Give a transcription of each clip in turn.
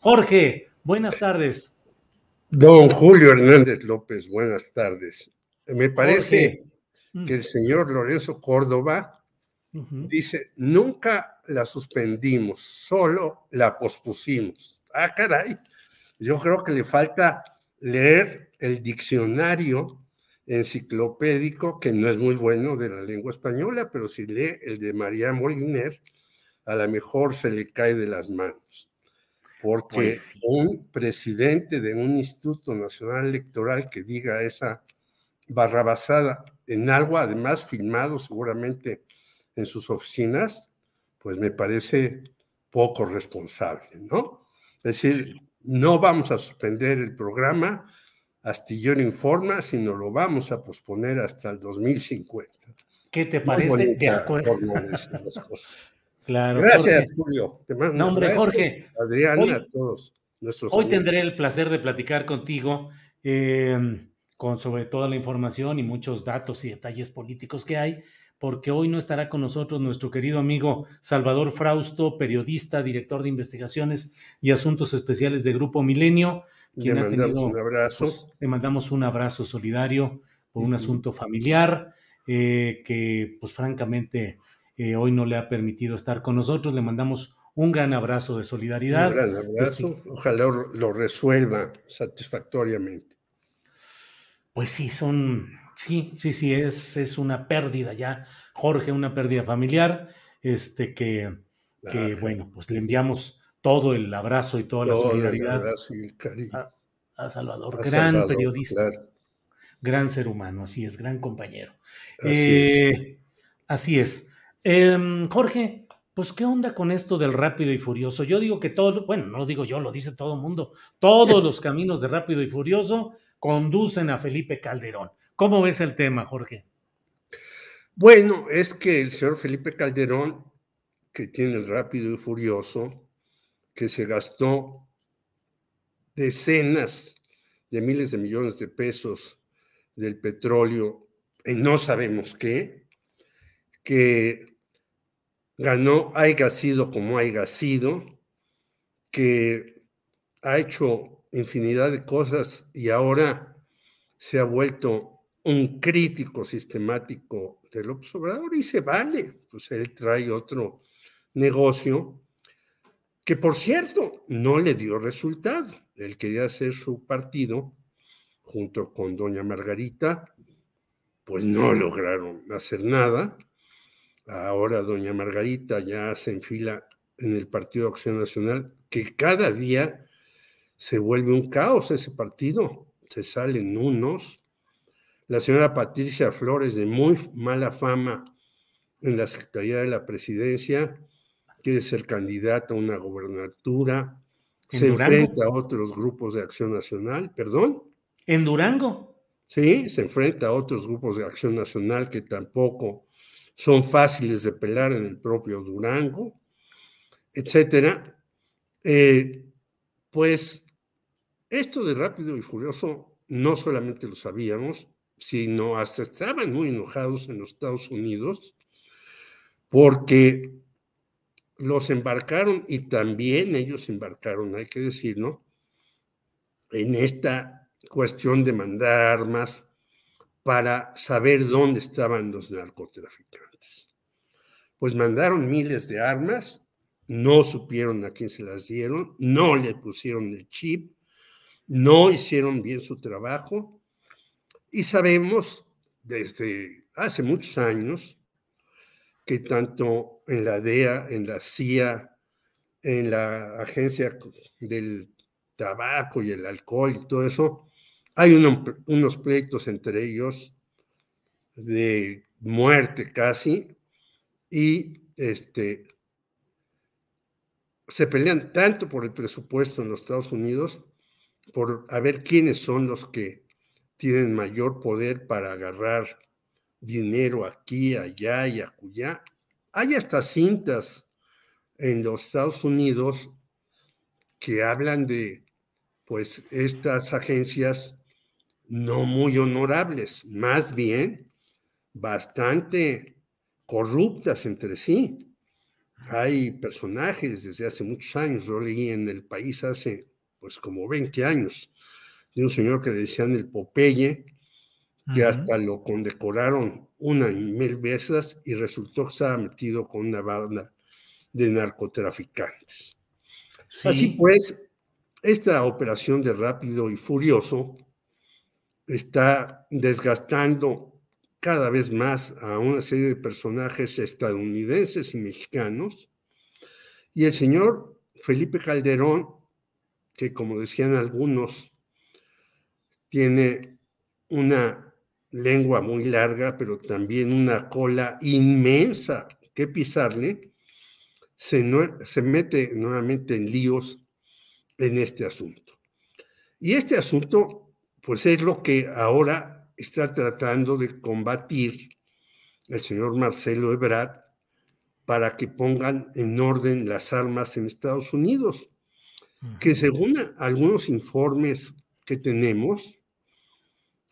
Jorge, buenas tardes. Don Julio Hernández López, buenas tardes. Me parece que el señor Lorenzo Córdoba dice, nunca la suspendimos, solo la pospusimos. Ah, caray, yo creo que le falta leer el diccionario enciclopédico, que no es muy bueno de la lengua española, pero si lee el de María Moliner, a lo mejor se le cae de las manos porque un presidente de un Instituto Nacional Electoral que diga esa barrabasada en algo, además filmado seguramente en sus oficinas, pues me parece poco responsable, ¿no? Es decir, no vamos a suspender el programa Astillón Informa, sino lo vamos a posponer hasta el 2050. ¿Qué te parece? De acuerdo. Claro. Gracias, Julio. Nombre Jorge. Adrián, a todos nuestros. Hoy tendré el placer de platicar contigo em, con sobre toda la información y muchos datos y detalles políticos que hay, porque hoy no estará con nosotros nuestro querido amigo Salvador Frausto, periodista, director de investigaciones y asuntos especiales de Grupo Milenio. Quien ha mandamos un abrazo. Pues, le mandamos un abrazo solidario por un asunto familiar eh, que, pues francamente, hoy no le ha permitido estar con nosotros. Le mandamos un gran abrazo de solidaridad. Un gran abrazo, este, ojalá lo resuelva satisfactoriamente. Pues sí, son, sí, sí, sí, es, es una pérdida ya, Jorge, una pérdida familiar, este que, bueno, pues le enviamos todo el abrazo y toda la solidaridad el a, a, Salvador, gran periodista, gran ser humano, así es, gran compañero. Así es. Eh, Em, Jorge, pues qué onda con esto del rápido y furioso. Yo digo que todo, bueno, no lo digo yo, lo dice todo el mundo. Todos los caminos de rápido y furioso conducen a Felipe Calderón. ¿Cómo ves el tema, Jorge? Bueno, es que el señor Felipe Calderón, que tiene el rápido y furioso, que se gastó decenas de miles de millones de pesos del petróleo en no sabemos qué, que ganó, haya sido como haya sido, que ha hecho infinidad de cosas y ahora se ha vuelto un crítico sistemático del observador y se vale, pues él trae otro negocio que por cierto no le dio resultado. Él quería hacer su partido junto con doña Margarita, pues no lograron hacer nada ahora doña Margarita ya se enfila en el Partido Acción Nacional, que cada día se vuelve un caos ese partido, se salen unos. La señora Patricia Flores, de muy mala fama en la Secretaría de la Presidencia, quiere ser candidata a una gobernatura, se enfrenta a otros grupos de Acción Nacional, perdón. ¿En Durango? Sí, se enfrenta a otros grupos de Acción Nacional que tampoco son fáciles de pelar en el propio Durango, etcétera. Eh, pues esto de rápido y furioso no solamente lo sabíamos, sino hasta estaban muy enojados en los Estados Unidos porque los embarcaron y también ellos embarcaron, hay que decirlo, en esta cuestión de mandar armas para saber dónde estaban los narcotraficantes. Pues mandaron miles de armas, no supieron a quién se las dieron, no le pusieron el chip, no hicieron bien su trabajo y sabemos desde hace muchos años que tanto en la DEA, en la CIA, en la Agencia del Tabaco y el Alcohol y todo eso, hay unos proyectos entre ellos de muerte casi y este, se pelean tanto por el presupuesto en los Estados Unidos, por a ver quiénes son los que tienen mayor poder para agarrar dinero aquí, allá y acullá. Hay hasta cintas en los Estados Unidos que hablan de, pues, estas agencias no muy honorables, más bien bastante corruptas entre sí. Hay personajes desde hace muchos años, yo leí en el país hace pues como 20 años, de un señor que le decían el Popeye, que hasta lo condecoraron una mil veces y resultó que estaba metido con una banda de narcotraficantes. Así pues, esta operación de rápido y furioso está desgastando cada vez más a una serie de personajes estadounidenses y mexicanos. Y el señor Felipe Calderón, que como decían algunos, tiene una lengua muy larga, pero también una cola inmensa que pisarle, se, se mete nuevamente en líos en este asunto. Y este asunto pues es lo que ahora está tratando de combatir el señor Marcelo Ebrard para que pongan en orden las armas en Estados Unidos, que según algunos informes que tenemos,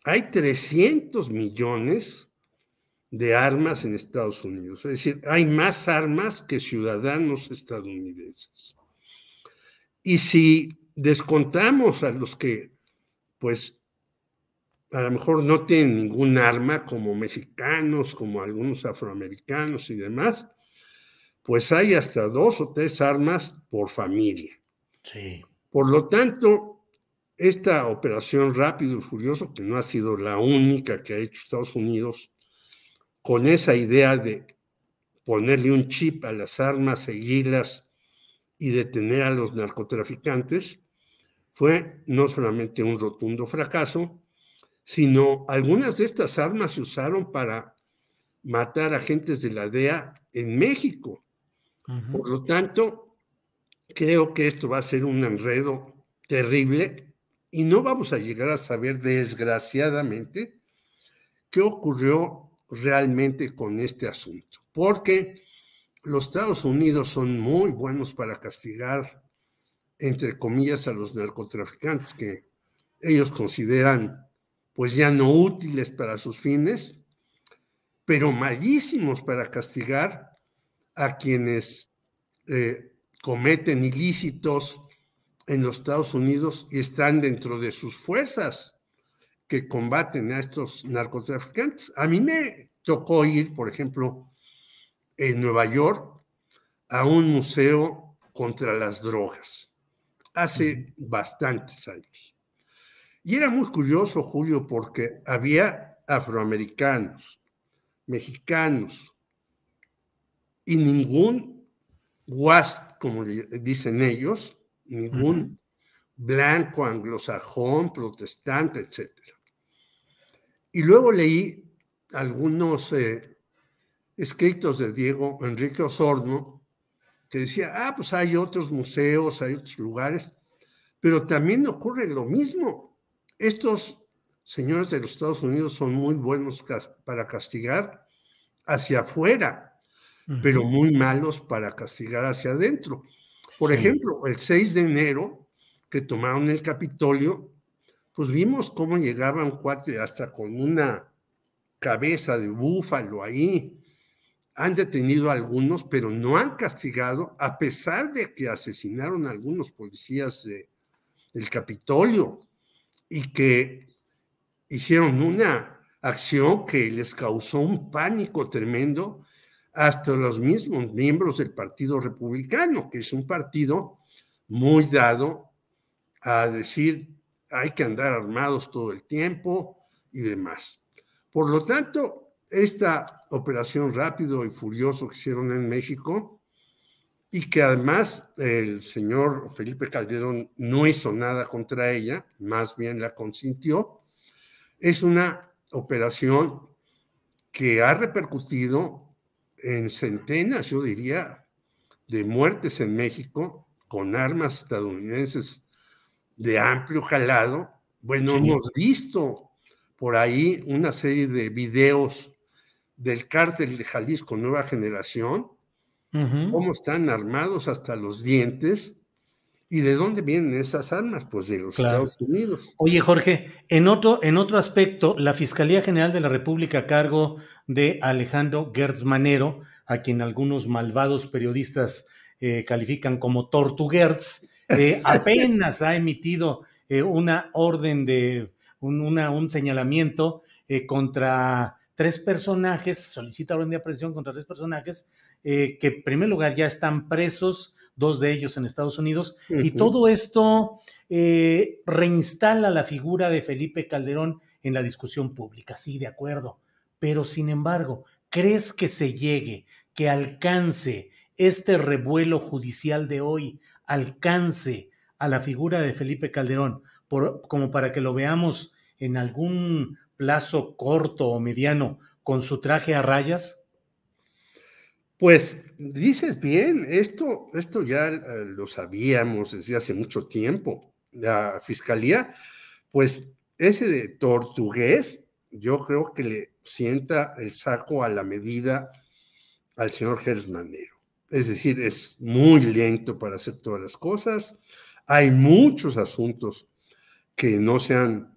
hay 300 millones de armas en Estados Unidos. Es decir, hay más armas que ciudadanos estadounidenses. Y si descontamos a los que pues a lo mejor no tienen ningún arma como mexicanos, como algunos afroamericanos y demás, pues hay hasta dos o tres armas por familia. Sí. Por lo tanto, esta operación rápido y furioso, que no ha sido la única que ha hecho Estados Unidos, con esa idea de ponerle un chip a las armas, seguirlas y detener a los narcotraficantes, fue no solamente un rotundo fracaso, sino algunas de estas armas se usaron para matar agentes de la DEA en México. Por lo tanto, creo que esto va a ser un enredo terrible y no vamos a llegar a saber, desgraciadamente, qué ocurrió realmente con este asunto. Porque los Estados Unidos son muy buenos para castigar, entre comillas, a los narcotraficantes que ellos consideran pues ya no útiles para sus fines, pero malísimos para castigar a quienes eh, cometen ilícitos en los Estados Unidos y están dentro de sus fuerzas que combaten a estos narcotraficantes. A mí me tocó ir, por ejemplo, en Nueva York a un museo contra las drogas hace bastantes años. Y era muy curioso, Julio, porque había afroamericanos, mexicanos, y ningún WASP, como dicen ellos, ningún blanco, anglosajón, protestante, etc. Y luego leí algunos eh, escritos de Diego Enrique Osorno, que decía, ah, pues hay otros museos, hay otros lugares, pero también ocurre lo mismo. Estos señores de los Estados Unidos son muy buenos para castigar hacia afuera, pero muy malos para castigar hacia adentro. Por ejemplo, el 6 de enero, que tomaron el Capitolio, pues vimos cómo llegaban cuatro, hasta con una cabeza de búfalo ahí. Han detenido a algunos, pero no han castigado, a pesar de que asesinaron a algunos policías del Capitolio y que hicieron una acción que les causó un pánico tremendo hasta los mismos miembros del Partido Republicano, que es un partido muy dado a decir hay que andar armados todo el tiempo y demás. Por lo tanto, esta operación rápido y furioso que hicieron en México y que además el señor Felipe Calderón no hizo nada contra ella, más bien la consintió, es una operación que ha repercutido en centenas, yo diría, de muertes en México con armas estadounidenses de amplio jalado. Bueno, hemos visto por ahí una serie de videos del cártel de Jalisco Nueva Generación cómo están armados hasta los dientes y de dónde vienen esas armas, pues de los Estados Unidos. Oye, Jorge, en otro, en otro aspecto, la Fiscalía General de la República a cargo de Alejandro Gertz Manero, a quien algunos malvados periodistas eh, califican como tortuguerts, eh, apenas ha emitido eh, una orden de un señalamiento contra tres personajes, solicita orden de aprehensión contra tres personajes eh, que en primer lugar ya están presos, dos de ellos en Estados Unidos, y todo esto eh, reinstala la figura de Felipe Calderón en la discusión pública, sí, de acuerdo, pero sin embargo, ¿crees que se llegue, que alcance este revuelo judicial de hoy, alcance a la figura de Felipe Calderón, por, como para que lo veamos en algún plazo corto o mediano con su traje a rayas? Pues dices bien, esto, esto ya eh, lo sabíamos desde hace mucho tiempo. La fiscalía, pues ese de tortugués, yo creo que le sienta el saco a la medida al señor Gers Manero. Es decir, es muy lento para hacer todas las cosas. Hay muchos asuntos que no se han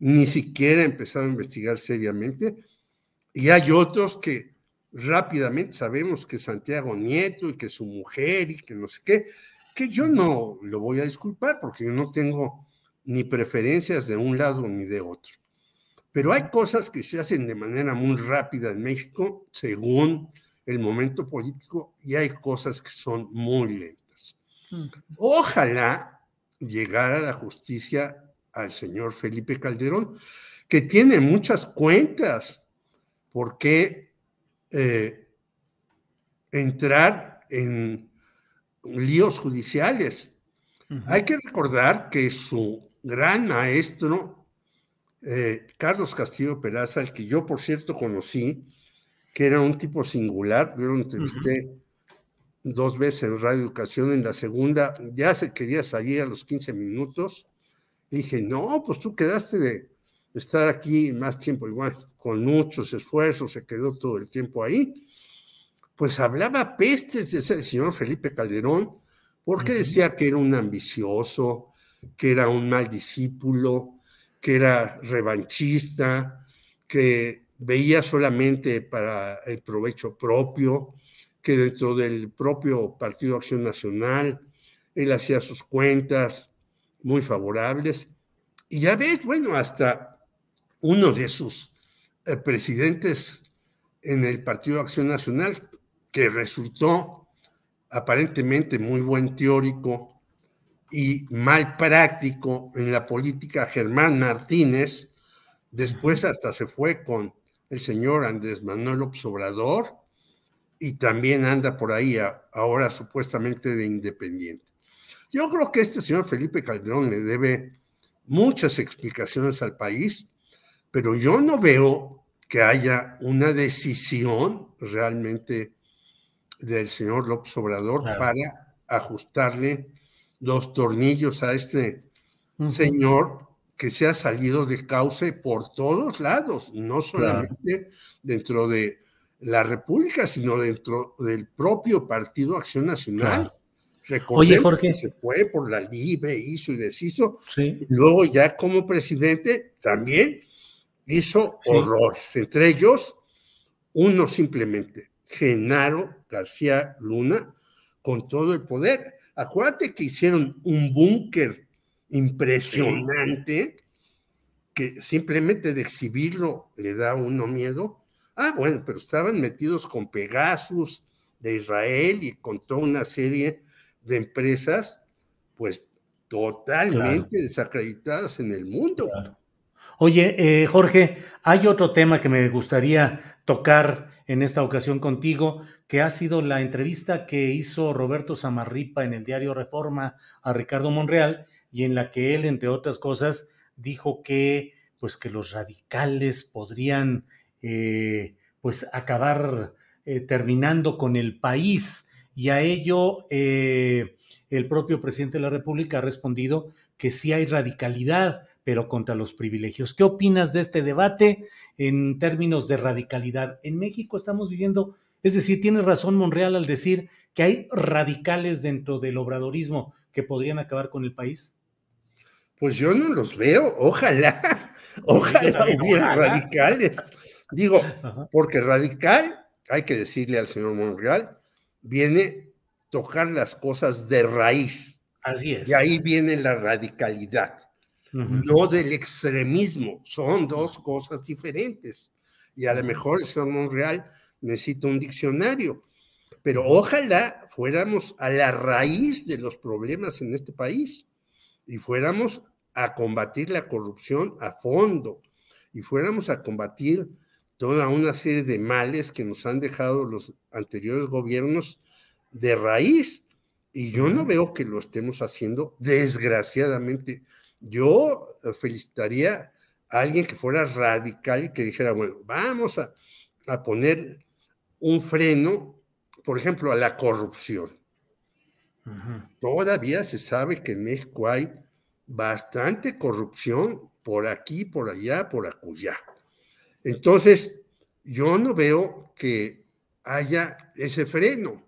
ni siquiera empezado a investigar seriamente. Y hay otros que rápidamente sabemos que Santiago Nieto y que su mujer y que no sé qué, que yo no lo voy a disculpar porque yo no tengo ni preferencias de un lado ni de otro. Pero hay cosas que se hacen de manera muy rápida en México según el momento político y hay cosas que son muy lentas. Mm. Ojalá llegara la justicia al señor Felipe Calderón, que tiene muchas cuentas, por qué eh, entrar en líos judiciales. Hay que recordar que su gran maestro, eh, Carlos Castillo Peraza, el que yo por cierto conocí, que era un tipo singular, yo lo entrevisté dos veces en Radio Educación, en la segunda ya se quería salir a los 15 minutos, dije, no, pues tú quedaste de estar aquí más tiempo, igual con muchos esfuerzos, se quedó todo el tiempo ahí. Pues hablaba pestes de ese señor Felipe Calderón, porque decía que era un ambicioso, que era un mal discípulo, que era revanchista, que veía solamente para el provecho propio, que dentro del propio Partido Acción Nacional él hacía sus cuentas, muy favorables. Y ya ves, bueno, hasta uno de sus eh, presidentes en el Partido Acción Nacional, que resultó aparentemente muy buen teórico y mal práctico en la política, Germán Martínez, después hasta se fue con el señor Andrés Manuel Obrador y también anda por ahí ahora supuestamente de independiente. Yo creo que este señor Felipe Calderón le debe muchas explicaciones al país, pero yo no veo que haya una decisión realmente del señor López Obrador para ajustarle los tornillos a este señor que se ha salido de cauce por todos lados, no solamente dentro de la República, sino dentro del propio Partido Acción Nacional. Oye, Jorge. se fue por la libre, hizo y deshizo. Luego ya como presidente también hizo horrores, entre ellos uno simplemente, Genaro García Luna, con todo el poder. Acuérdate que hicieron un búnker impresionante que simplemente de exhibirlo le da uno miedo. Ah, bueno, pero estaban metidos con Pegasus de Israel y con toda una serie de empresas, pues totalmente desacreditadas en el mundo. Oye, eh, Jorge, hay otro tema que me gustaría tocar en esta ocasión contigo, que ha sido la entrevista que hizo Roberto Samarripa en el diario Reforma a Ricardo Monreal y en la que él, entre otras cosas, dijo que pues que los radicales podrían eh, pues acabar eh, terminando con el país. Y a ello eh, el propio presidente de la República ha respondido que sí hay radicalidad, pero contra los privilegios. ¿Qué opinas de este debate en términos de radicalidad? En México estamos viviendo, es decir, tiene razón Monreal al decir que hay radicales dentro del obradorismo que podrían acabar con el país. Pues yo no los veo, ojalá, ojalá hubiera radicales. Digo, porque radical, hay que decirle al señor Monreal, viene tocar las cosas de raíz. Así es. Y ahí viene la radicalidad, no del extremismo. Son dos cosas diferentes. Y a lo mejor el señor Monreal necesita un diccionario. Pero ojalá fuéramos a la raíz de los problemas en este país y fuéramos a combatir la corrupción a fondo y fuéramos a combatir toda una serie de males que nos han dejado los anteriores gobiernos de raíz. Y yo no veo que lo estemos haciendo, desgraciadamente. Yo eh, felicitaría a alguien que fuera radical y que dijera, bueno, vamos a, poner un freno, por ejemplo, a la corrupción. Todavía se sabe que en México hay bastante corrupción por aquí, por allá, por acullá. Entonces, yo no veo que haya ese freno.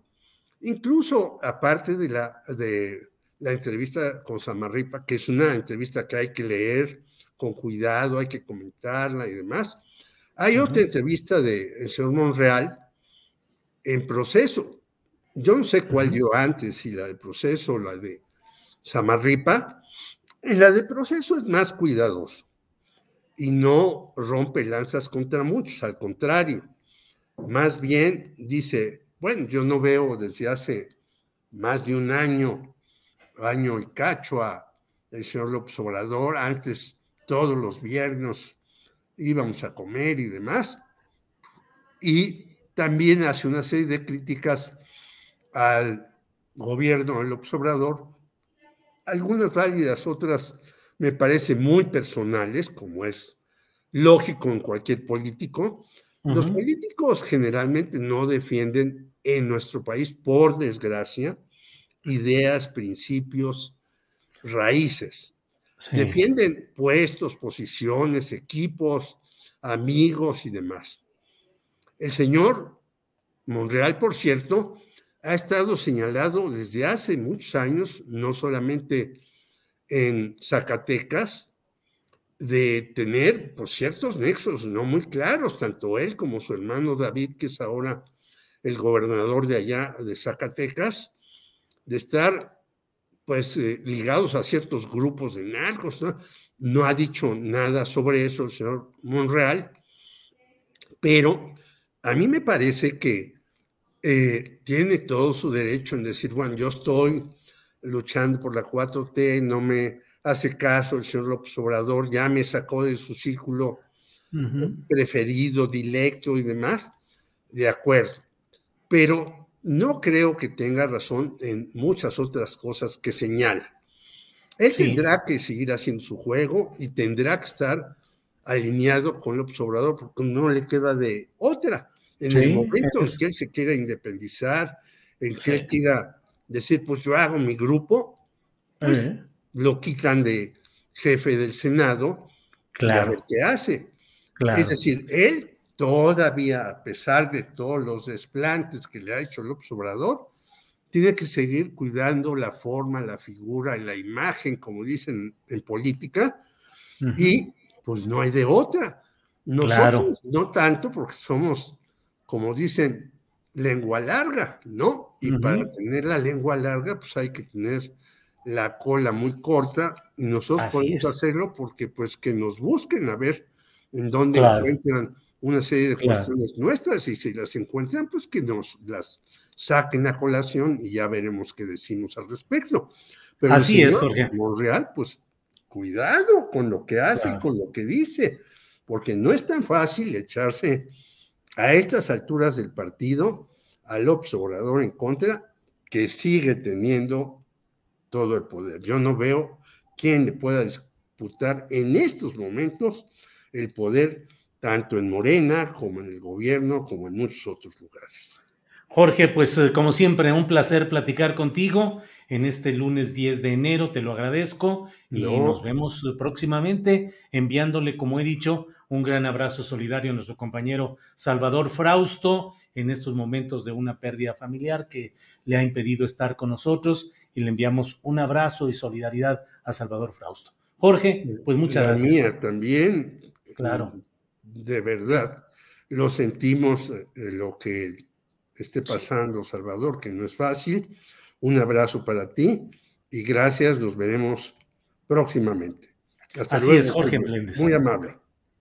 Incluso, aparte de la, de la entrevista con Samarripa, que es una entrevista que hay que leer con cuidado, hay que comentarla y demás, hay otra entrevista del de señor Monreal en proceso. Yo no sé cuál dio antes, si la de proceso o la de Samarripa. En la de proceso es más cuidadoso y no rompe lanzas contra muchos, al contrario. Más bien dice, bueno, yo no veo desde hace más de un año, año y cacho a el señor López Obrador, antes todos los viernes íbamos a comer y demás. Y también hace una serie de críticas al gobierno del López Obrador, algunas válidas, otras me parece muy personales, como es lógico en cualquier político. Los políticos generalmente no defienden en nuestro país, por desgracia, ideas, principios, raíces. Defienden puestos, posiciones, equipos, amigos y demás. El señor Monreal, por cierto, ha estado señalado desde hace muchos años, no solamente en Zacatecas de tener pues, ciertos nexos no muy claros, tanto él como su hermano David, que es ahora el gobernador de allá de Zacatecas, de estar pues eh, ligados a ciertos grupos de narcos. ¿no? ha dicho nada sobre eso el señor Monreal, pero a mí me parece que eh, tiene todo su derecho en decir, bueno, yo estoy luchando por la 4T, no me hace caso el señor López Obrador, ya me sacó de su círculo preferido, directo y demás, de acuerdo. Pero no creo que tenga razón en muchas otras cosas que señala. Él tendrá que seguir haciendo su juego y tendrá que estar alineado con López Obrador porque no le queda de otra. En el momento en que él se quiera independizar, en que él quiera decir, pues yo hago mi grupo, pues, eh. lo quitan de jefe del Senado, claro. qué hace. Es decir, él todavía, a pesar de todos los desplantes que le ha hecho López Obrador, tiene que seguir cuidando la forma, la figura y la imagen, como dicen en política, y pues no hay de otra. Nosotros no tanto porque somos, como dicen, lengua larga, ¿no? Y para tener la lengua larga, pues hay que tener la cola muy corta y nosotros podemos hacerlo porque pues que nos busquen a ver en dónde encuentran una serie de cuestiones nuestras y si las encuentran, pues que nos las saquen a colación y ya veremos qué decimos al respecto. Pero Así es, Jorge. pues cuidado con lo que hace y con lo que dice, porque no es tan fácil echarse a estas alturas del partido al observador en contra, que sigue teniendo todo el poder. Yo no veo quién le pueda disputar en estos momentos el poder tanto en Morena como en el gobierno, como en muchos otros lugares. Jorge, pues eh, como siempre, un placer platicar contigo en este lunes 10 de enero, te lo agradezco y nos vemos eh, próximamente enviándole, como he dicho, un gran abrazo solidario a nuestro compañero Salvador Frausto en estos momentos de una pérdida familiar que le ha impedido estar con nosotros y le enviamos un abrazo y solidaridad a Salvador Frausto. Jorge, pues muchas gracias. Mía también. Claro. De verdad, lo sentimos eh, lo que esté pasando, Salvador, que no es fácil. Un abrazo para ti y gracias, nos veremos próximamente. Hasta Así es, Jorge Muy amable.